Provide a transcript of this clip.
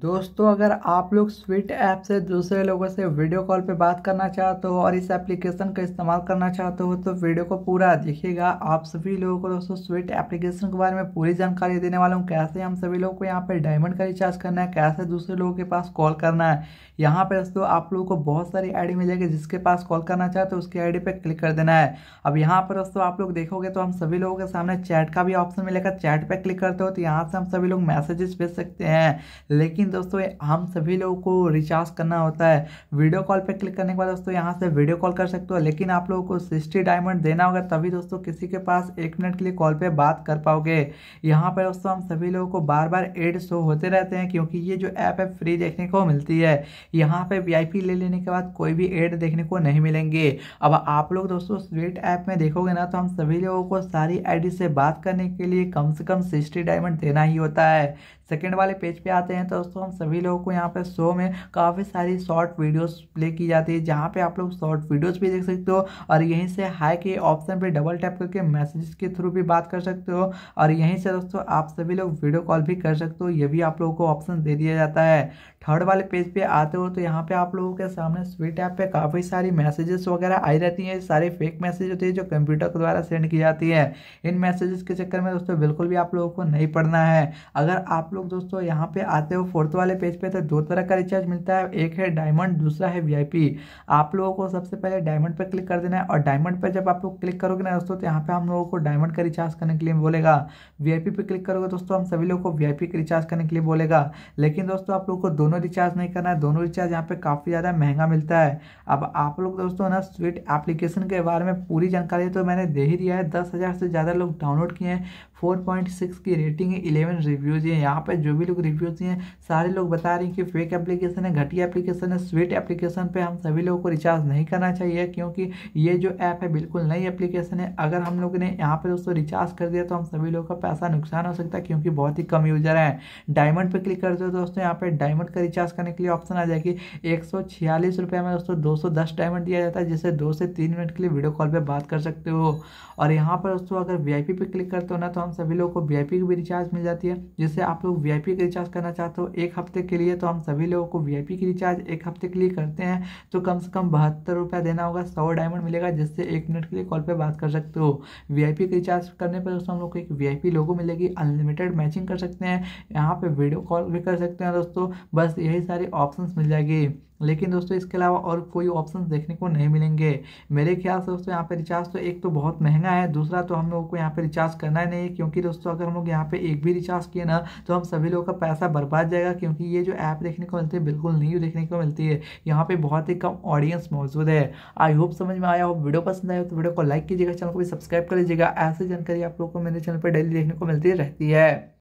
दोस्तों अगर आप लोग स्विट ऐप से दूसरे लोगों से वीडियो कॉल पे बात करना चाहते हो और इस एप्लीकेशन का इस्तेमाल करना चाहते हो तो वीडियो को पूरा देखिएगा आप सभी लोगों को दोस्तों स्विट एप्लीकेशन के बारे में पूरी जानकारी देने वाला हूँ कैसे हम सभी लोगों को यहाँ पे डायमंड का रिचार्ज करना है कैसे दूसरे लोगों के पास कॉल करना है यहाँ पे दोस्तों आप लोगों को बहुत सारी आई मिल जाएगी जिसके पास कॉल करना चाहते हो उसकी आई पर क्लिक कर देना है अब यहाँ पर दोस्तों आप लोग देखोगे तो हम सभी लोगों के सामने चैट का भी ऑप्शन मिलेगा चैट पर क्लिक करते हो तो यहाँ से हम सभी लोग मैसेजेस भेज सकते हैं लेकिन लेकिन दोस्तों हम सभी लोगों को रिचार्ज करना होता है वीडियो कॉल पर क्लिक करने के बाद दोस्तों यहाँ से वीडियो कॉल कर सकते हो लेकिन आप लोगों को सिक्सटी डायमंड देना होगा तभी दोस्तों किसी के पास एक मिनट के लिए कॉल पर बात कर पाओगे यहाँ पर दोस्तों हम सभी लोगों को बार बार एड शो होते रहते हैं क्योंकि ये जो ऐप है फ्री देखने को मिलती है यहाँ पर वी ले लेने के बाद कोई भी एड देखने को नहीं मिलेंगे अब आप लोग दोस्तों स्वीट ऐप में देखोगे ना तो हम सभी लोगों को सारी आईडी से बात करने के लिए कम से कम सिक्सटी डायमंड देना ही होता है सेकेंड वाले पेज पे आते हैं तो दोस्तों हम सभी लोगों को यहाँ पे शो में काफ़ी सारी शॉर्ट वीडियोस प्ले की जाती है जहाँ पे आप लोग शॉर्ट वीडियोस भी देख सकते हो और यहीं से हाई के ऑप्शन पे डबल टैप करके मैसेज के थ्रू भी बात कर सकते हो और यहीं से दोस्तों आप सभी लोग वीडियो कॉल भी कर सकते हो ये भी आप लोगों को ऑप्शन दे दिया जाता है थर्ड वाले पेज पर आते हो तो यहाँ पे आप लोगों के सामने स्वीट ऐप पर काफ़ी सारी मैसेजेस वगैरह आई रहती हैं सारे फेक मैसेज होते हैं जो कंप्यूटर के द्वारा सेंड की जाती है इन मैसेजेस के चक्कर में दोस्तों बिल्कुल भी आप लोगों को नहीं पढ़ना है अगर आप लोग दोस्तों यहाँ पे आते हो फोर्थ वाले पेज पे तो दो तरह का रिचार्ज मिलता है एक है डायमंड दूसरा है वीआईपी आप लोगों को सबसे पहले डायमंड पर क्लिक कर देना है और डायमंड पर जब आप लोग क्लिक करोगे ना दोस्तों तो यहाँ पे हम लोगों को डायमंड का रिचार्ज करने के लिए बोलेगा वीआईपी पे क्लिक करोगे दोस्तों हम सभी लोगों को वीआईपी का रिचार्ज करने के लिए बोलेगा लेकिन दोस्तों आप लोग को दोनों रिचार्ज नहीं करना है दोनों रिचार्ज यहाँ पे काफ़ी ज़्यादा महंगा मिलता है अब आप लोग दोस्तों ना स्वीट एप्लीकेशन के बारे में पूरी जानकारी तो मैंने दे ही दिया है दस हज़ार से ज़्यादा लोग डाउनलोड किए हैं फोर पॉइंट सिक्स की रेटिंग है इलेवन रिव्यूज़ है यहाँ पे जो भी लोग रिव्यूज़ हैं सारे लोग बता रहे हैं कि फेक एप्लीकेशन है घटिया एप्लीकेशन है स्वीट एप्लीकेशन पे हम सभी लोगों को रिचार्ज नहीं करना चाहिए क्योंकि ये जो ऐप है बिल्कुल नई एप्लीकेशन है अगर हम लोग ने यहाँ पर दोस्तों रिचार्ज कर दिया तो हम सभी लोगों का पैसा नुकसान हो सकता है क्योंकि बहुत ही कम यूजर है डायमंड पर क्लिक कर दो दोस्तों यहाँ पर डायमंड का रिचार्ज करने के लिए ऑप्शन आ जाएगी एक सौ में दोस्तों दो डायमंड दिया जाता है जिससे दो से तीन मिनट के लिए वीडियो कॉल पर बात कर सकते हो और यहाँ पर दोस्तों अगर वी पे क्लिक करते हो ना तो हम सभी लोग को वी की भी रिचार्ज मिल जाती है जिससे आप लोग वी का रिचार्ज करना चाहते हो एक हफ्ते के लिए तो हम सभी लोगों को वी की रिचार्ज एक हफ्ते के लिए करते हैं तो कम से कम बहत्तर रुपया देना होगा सौ डायमंड मिलेगा जिससे एक मिनट के लिए कॉल पर बात कर सकते हो वीआईपी का रिचार्ज करने पर दोस्तों हम लोग को एक वी लोगो मिलेगी अनलिमिटेड मैचिंग कर सकते हैं यहाँ पर वीडियो कॉल भी कर सकते हैं दोस्तों बस यही सारी ऑप्शन मिल जाएगी लेकिन दोस्तों इसके अलावा और कोई ऑप्शन देखने को नहीं मिलेंगे मेरे ख्याल से दोस्तों यहाँ पे रिचार्ज तो एक तो बहुत महंगा है दूसरा तो हम लोगों को यहाँ पे रिचार्ज करना ही नहीं क्योंकि दोस्तों अगर हम लोग यहाँ पे एक भी रिचार्ज किए ना तो हम सभी लोगों का पैसा बर्बाद जाएगा क्योंकि ये जो ऐप देखने को मिलती है बिल्कुल न्यू देखने को मिलती है यहाँ पर बहुत ही कम ऑडियंस मौजूद है आई होप समझ में आया हो वीडियो पसंद आया तो वीडियो को लाइक कीजिएगा चैनल को भी सब्सक्राइब कर लीजिएगा ऐसी जानकारी आप लोग को मेरे चैनल पर डेली देखने को मिलती रहती है